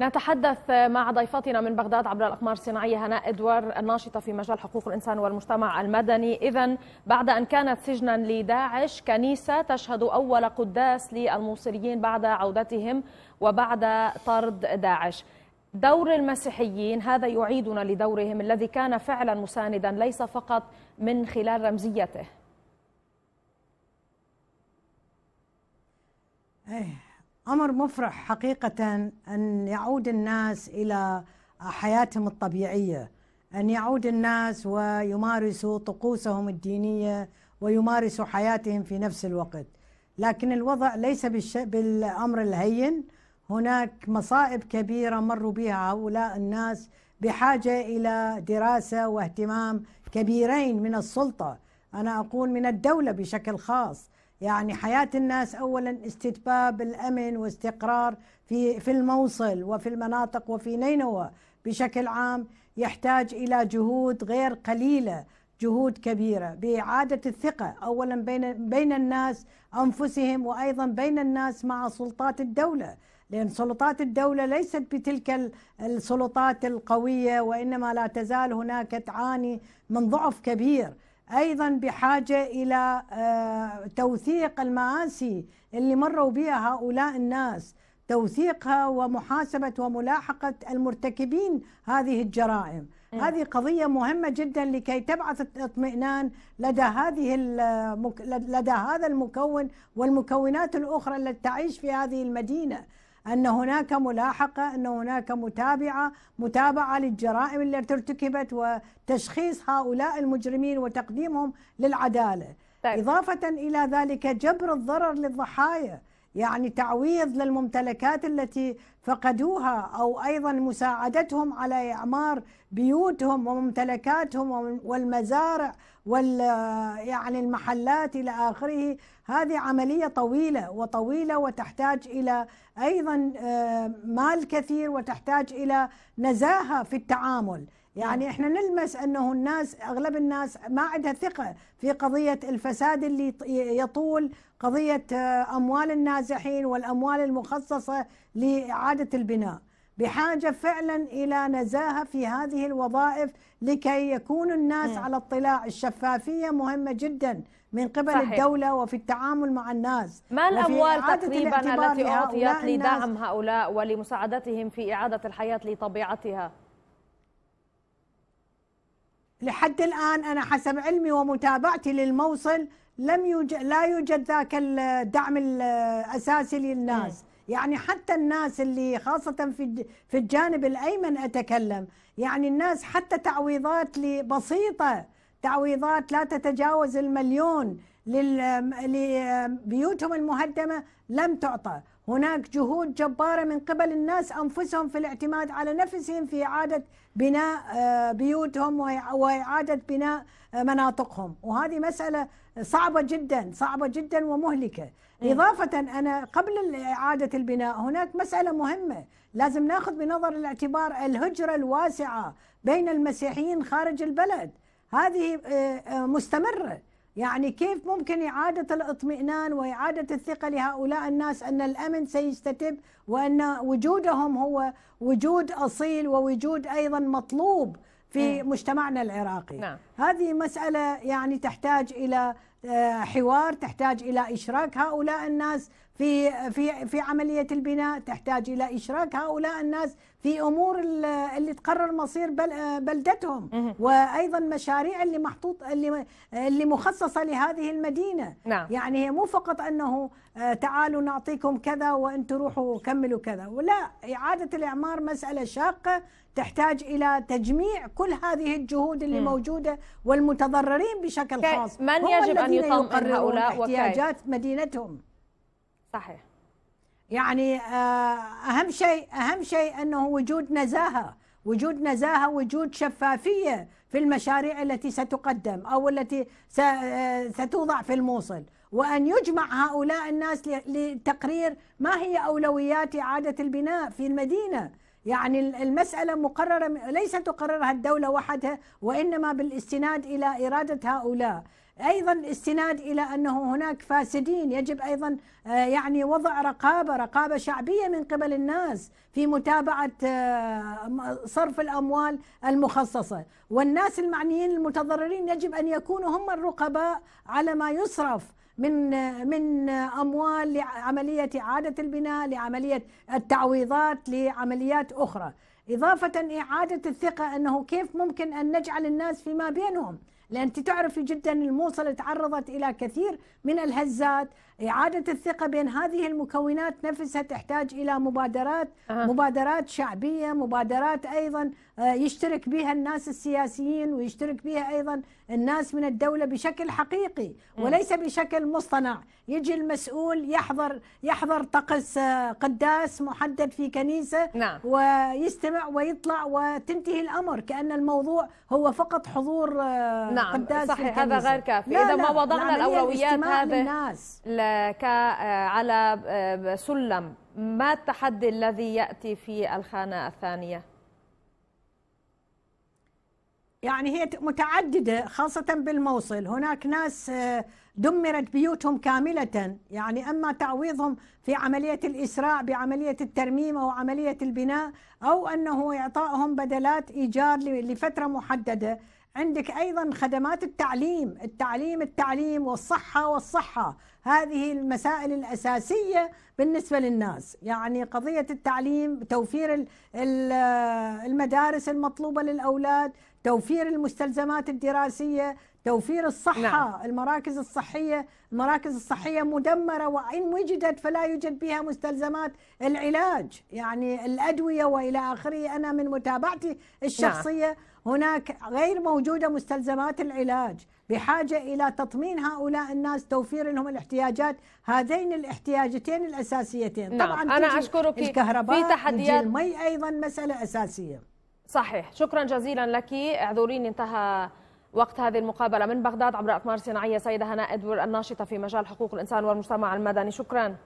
نتحدث مع ضيفتنا من بغداد عبر الأقمار الصناعية هناء إدوار الناشطة في مجال حقوق الإنسان والمجتمع المدني إذا بعد أن كانت سجنا لداعش كنيسة تشهد أول قداس للموصليين بعد عودتهم وبعد طرد داعش دور المسيحيين هذا يعيدنا لدورهم الذي كان فعلا مساندا ليس فقط من خلال رمزيته إيه. امر مفرح حقيقه ان يعود الناس الى حياتهم الطبيعيه ان يعود الناس ويمارسوا طقوسهم الدينيه ويمارسوا حياتهم في نفس الوقت لكن الوضع ليس بالش... بالامر الهين هناك مصائب كبيره مروا بها هؤلاء الناس بحاجه الى دراسه واهتمام كبيرين من السلطه انا اقول من الدوله بشكل خاص يعني حياة الناس أولا استتباب الأمن واستقرار في في الموصل وفي المناطق وفي نينوى بشكل عام يحتاج إلى جهود غير قليلة جهود كبيرة بإعادة الثقة أولا بين بين الناس أنفسهم وأيضا بين الناس مع سلطات الدولة لأن سلطات الدولة ليست بتلك السلطات القوية وإنما لا تزال هناك تعاني من ضعف كبير ايضا بحاجه الى آه، توثيق المآسي اللي مروا بها هؤلاء الناس توثيقها ومحاسبه وملاحقه المرتكبين هذه الجرائم إيه. هذه قضية مهمة جدا لكي تبعث الاطمئنان لدى هذه المك... لدى هذا المكون والمكونات الأخرى التي تعيش في هذه المدينة أن هناك ملاحقة أن هناك متابعة متابعة للجرائم التي ارتكبت وتشخيص هؤلاء المجرمين وتقديمهم للعدالة طيب. إضافة إلى ذلك جبر الضرر للضحايا يعني تعويض للممتلكات التي فقدوها او ايضا مساعدتهم على اعمار بيوتهم وممتلكاتهم والمزارع وال يعني المحلات الى اخره هذه عمليه طويله وطويله وتحتاج الى ايضا آه، مال كثير وتحتاج الى نزاهه في التعامل يعني نعم. احنا نلمس انه الناس اغلب الناس ما عندها ثقه في قضيه الفساد اللي يطول قضية آه، أموال النازحين والأموال المخصصة لإعادة البناء بحاجة فعلا إلى نزاهة في هذه الوظائف لكي يكون الناس م. على اطلاع الشفافية مهمة جدا من قبل صحيح. الدولة وفي التعامل مع الناس ما الأموال تقريبا التي أعطيت لدعم هؤلاء ولمساعدتهم في إعادة الحياة لطبيعتها؟ لحد الآن أنا حسب علمي ومتابعتي للموصل لم يوجد لا يوجد ذاك الدعم الاساسي للناس إيه. يعني حتى الناس اللي خاصة في في الجانب الأيمن أتكلم يعني الناس حتى تعويضات بسيطة تعويضات لا تتجاوز المليون لبيوتهم المهدمة لم تعطى هناك جهود جبارة من قبل الناس أنفسهم في الاعتماد على نفسهم في إعادة بناء آه، بيوتهم وإعادة بناء آه، مناطقهم وهذه مسألة صعبة جدا صعبة جدا ومهلكة إيه. إضافة أنا قبل إعادة البناء هناك مسألة مهمة لازم ناخذ بنظر الاعتبار الهجرة الواسعة بين المسيحيين خارج البلد هذه آه، مستمرة يعني كيف ممكن إعادة الاطمئنان وإعادة الثقة لهؤلاء الناس أن الأمن سيستتب وأن وجودهم هو وجود أصيل ووجود أيضا مطلوب في إيه. مجتمعنا العراقي نعم. هذه مسألة يعني تحتاج إلى آه، حوار تحتاج إلى إشراك هؤلاء الناس في في في عملية البناء تحتاج إلى إشراك هؤلاء الناس في أمور اللي تقرر مصير بلدتهم وأيضا مشاريع اللي محطوط اللي اللي مخصصة لهذه المدينة نعم. يعني هي مو فقط أنه آه، تعالوا نعطيكم كذا وأنتم تروحوا كملوا كذا ولا إعادة الإعمار مسألة شاقة تحتاج إلى تجميع كل هذه الجهود اللي م. موجودة والمتضررين بشكل خاص من يجب أن يطمئن هؤلاء احتياجات وكيف. مدينتهم صحيح يعني آه، أهم شيء أهم شيء أنه وجود نزاهة وجود نزاهة وجود شفافية في المشاريع التي ستقدم أو التي آه، ستوضع في الموصل وأن يجمع هؤلاء الناس لتقرير ما هي أولويات إعادة البناء في المدينة يعني المسألة مقررة ليست تقررها الدولة وحدها وإنما بالاستناد إلى إرادة هؤلاء ايضا الاستناد الى انه هناك فاسدين يجب ايضا آه، يعني وضع رقابه رقابه شعبيه من قبل الناس في متابعه آه، صرف الاموال المخصصه والناس المعنيين المتضررين يجب ان يكونوا هم الرقباء على ما يصرف من من اموال لعمليه اعاده البناء لعمليه التعويضات لعمليات اخرى اضافه اعاده الثقه انه كيف ممكن ان نجعل الناس فيما بينهم لان انت تعرفي جدا الموصل تعرضت الى كثير من الهزات اعاده الثقه بين هذه المكونات نفسها تحتاج الى مبادرات آه. مبادرات شعبيه مبادرات ايضا آه، يشترك بها الناس السياسيين ويشترك بها ايضا الناس من الدوله بشكل حقيقي وليس بشكل مصطنع، يجي المسؤول يحضر يحضر طقس آه، قداس محدد في كنيسه نعم. ويستمع ويطلع وتنتهي الامر كان الموضوع هو فقط حضور آه، نعم. قداس صحيح هذا غير كافي، اذا ما وضعنا إيه؟ الاولويات هذه على سلم ما التحدي الذي ياتي في الخانه الثانيه؟ يعني هي متعددة خاصة بالموصل هناك ناس آه، دمرت بيوتهم كاملة يعني أما تعويضهم في عملية الإسراع بعملية الترميم أو عملية البناء أو أنه إعطائهم بدلات إيجار لفترة محددة عندك ايضا خدمات التعليم التعليم التعليم والصحه والصحه هذه المسائل الاساسيه بالنسبه للناس يعني قضيه التعليم توفير المدارس المطلوبه للاولاد توفير المستلزمات الدراسيه توفير الصحة نعم. المراكز الصحية المراكز الصحية مدمرة وإن وجدت فلا يوجد بها مستلزمات العلاج يعني الأدوية وإلى آخره أنا من متابعتي الشخصية نعم. هناك غير موجودة مستلزمات العلاج بحاجة إلى تطمين هؤلاء الناس توفير لهم الاحتياجات هذين الاحتياجتين الأساسيتين نعم. طبعا أنا أشكرك الكهرباء في تحديات المي أيضا مسألة أساسية صحيح شكرا جزيلا لك اعذريني انتهى وقت هذه المقابلة من بغداد عبر أقمار صناعية سيدة هناء إدور الناشطة في مجال حقوق الإنسان والمجتمع المدني شكراً